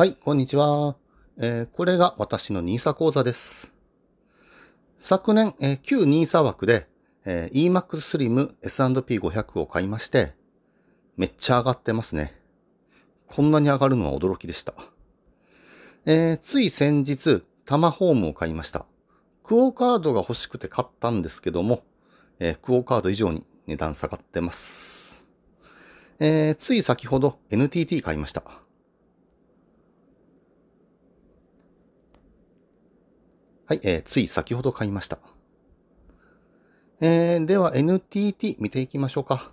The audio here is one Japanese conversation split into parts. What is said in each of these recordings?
はい、こんにちは。えー、これが私の NISA 講座です。昨年、えー、旧 NISA 枠で、えー、EMAX Slim S&P500 を買いまして、めっちゃ上がってますね。こんなに上がるのは驚きでした。えー、つい先日、タマホームを買いました。クオカードが欲しくて買ったんですけども、えー、クオカード以上に値段下がってます。えー、つい先ほど NTT 買いました。はい、えー、つい先ほど買いました。えー、では NTT 見ていきましょうか。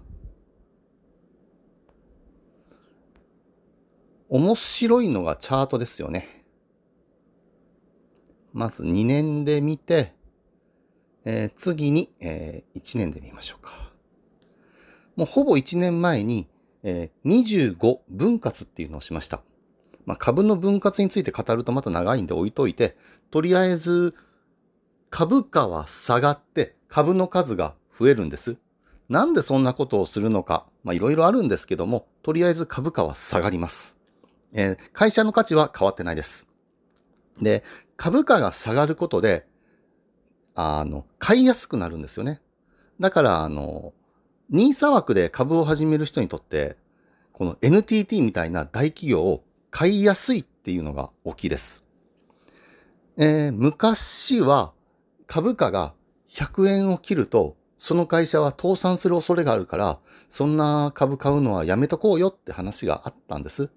面白いのがチャートですよね。まず2年で見て、えー、次に、えー、1年で見ましょうか。もうほぼ1年前に、えー、25分割っていうのをしました。まあ、株の分割について語るとまた長いんで置いといて、とりあえず、株価は下がって株の数が増えるんです。なんでそんなことをするのか、まあいろいろあるんですけども、とりあえず株価は下がります。えー、会社の価値は変わってないです。で、株価が下がることで、あの、買いやすくなるんですよね。だから、あの、NISA 枠で株を始める人にとって、この NTT みたいな大企業を買いやすいっていうのが大きいです。えー、昔は株価が100円を切ると、その会社は倒産する恐れがあるから、そんな株買うのはやめとこうよって話があったんです。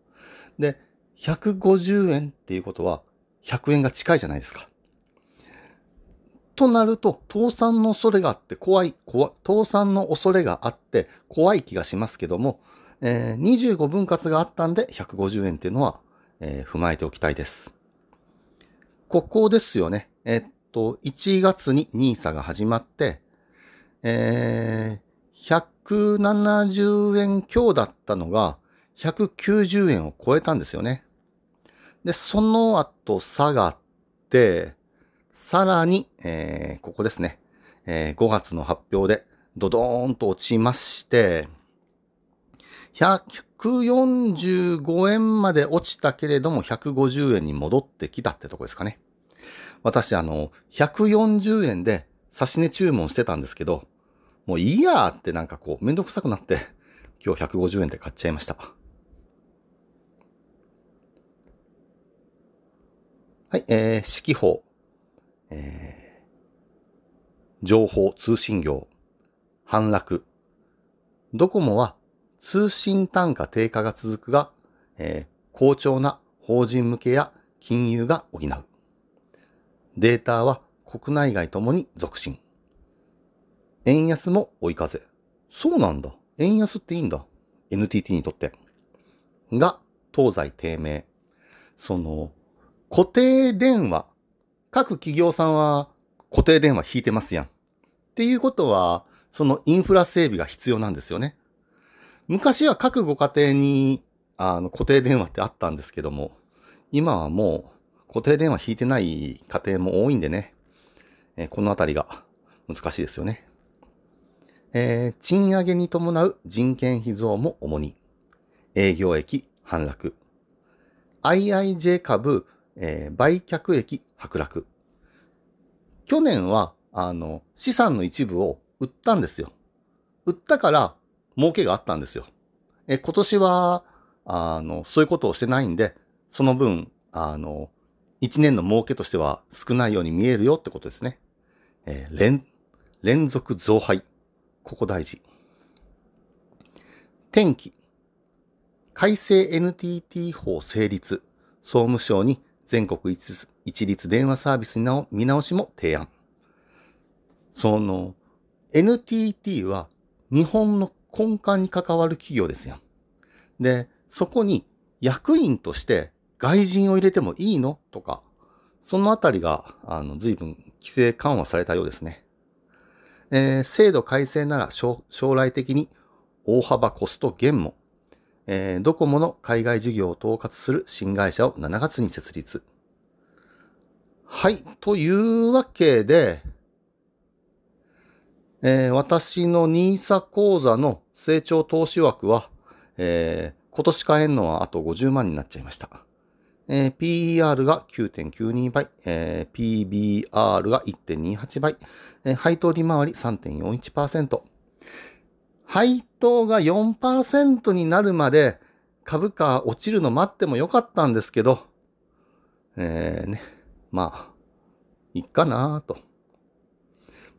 で、150円っていうことは、100円が近いじゃないですか。となると、倒産の恐れがあって怖い、怖、倒産の恐れがあって怖い気がしますけども、えー、25分割があったんで150円っていうのは、えー、踏まえておきたいです。ここですよね。えっと、1月に NISA が始まって、えー、170円強だったのが、190円を超えたんですよね。で、その後下がって、さらに、えー、ここですね、えー、5月の発表でドドーンと落ちまして、145円まで落ちたけれども150円に戻ってきたってとこですかね。私あの、140円で差し値注文してたんですけど、もういいやーってなんかこうめんどくさくなって、今日150円で買っちゃいました。はい、えー、四季報、えー、情報通信業、反落。ドコモは通信単価低下が続くが、えー、好調な法人向けや金融が補う。データは国内外ともに続進。円安も追い風。そうなんだ。円安っていいんだ。NTT にとって。が、東西低迷。その、固定電話。各企業さんは固定電話引いてますやん。っていうことは、そのインフラ整備が必要なんですよね。昔は各ご家庭に、あの、固定電話ってあったんですけども、今はもう固定電話引いてない家庭も多いんでね、えー、このあたりが難しいですよね。えー、賃上げに伴う人件費増も主に、営業益反落、IIJ 株、えー、売却益剥落。去年は、あの、資産の一部を売ったんですよ。売ったから、儲けがあったんですよ。え、今年は、あの、そういうことをしてないんで、その分、あの、一年の儲けとしては少ないように見えるよってことですね。えー、連、連続増配。ここ大事。天気。改正 NTT 法成立。総務省に全国一律電話サービス見直しも提案。その、NTT は日本の根幹に関わる企業ですよ。で、そこに役員として外人を入れてもいいのとか、そのあたりが、あの、随分規制緩和されたようですね。えー、制度改正なら将来的に大幅コスト減も、えー、ドコモの海外事業を統括する新会社を7月に設立。はい。というわけで、えー、私の NISA 講座の成長投資枠は、えー、今年買えんのはあと50万になっちゃいました。えー、PER が9.92倍、えー、PBR が1.28倍、えー、配当利回り3.41%。配当が4%になるまで株価落ちるの待ってもよかったんですけど、えー、ね、まあ、いっかなと。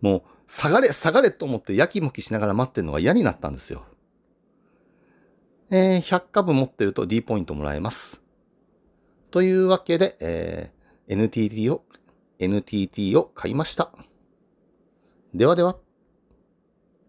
もう、下がれ、下がれと思ってやきもきしながら待ってるのが嫌になったんですよ。えー、100株持ってると D ポイントもらえます。というわけで、えー、NTT を、NTT を買いました。ではでは。